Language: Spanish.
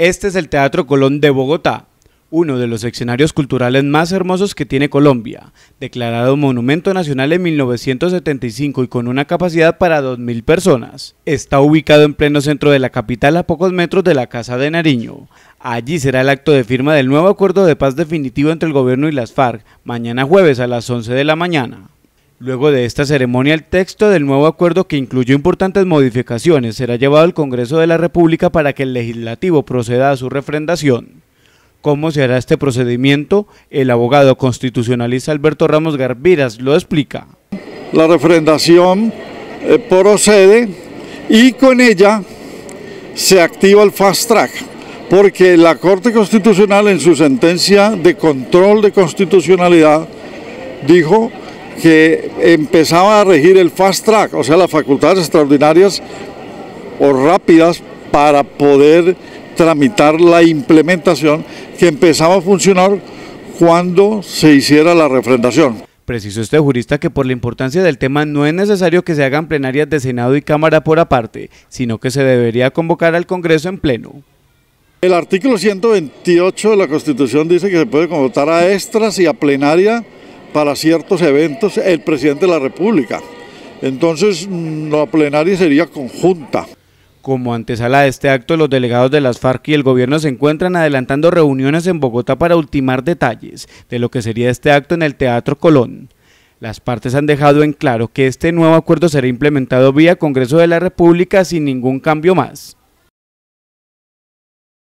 Este es el Teatro Colón de Bogotá, uno de los escenarios culturales más hermosos que tiene Colombia, declarado Monumento Nacional en 1975 y con una capacidad para 2.000 personas. Está ubicado en pleno centro de la capital a pocos metros de la Casa de Nariño. Allí será el acto de firma del nuevo acuerdo de paz definitivo entre el gobierno y las FARC, mañana jueves a las 11 de la mañana. Luego de esta ceremonia, el texto del nuevo acuerdo, que incluyó importantes modificaciones, será llevado al Congreso de la República para que el legislativo proceda a su refrendación. ¿Cómo se hará este procedimiento? El abogado constitucionalista Alberto Ramos Garbiras lo explica. La refrendación eh, procede y con ella se activa el fast track, porque la Corte Constitucional en su sentencia de control de constitucionalidad dijo que empezaba a regir el fast track, o sea, las facultades extraordinarias o rápidas para poder tramitar la implementación que empezaba a funcionar cuando se hiciera la refrendación. Precisó este jurista que por la importancia del tema no es necesario que se hagan plenarias de Senado y Cámara por aparte, sino que se debería convocar al Congreso en pleno. El artículo 128 de la Constitución dice que se puede convocar a extras y a plenaria para ciertos eventos el presidente de la República. Entonces mm, la plenaria sería conjunta. Como antesala de este acto, los delegados de las FARC y el gobierno se encuentran adelantando reuniones en Bogotá para ultimar detalles de lo que sería este acto en el Teatro Colón. Las partes han dejado en claro que este nuevo acuerdo será implementado vía Congreso de la República sin ningún cambio más.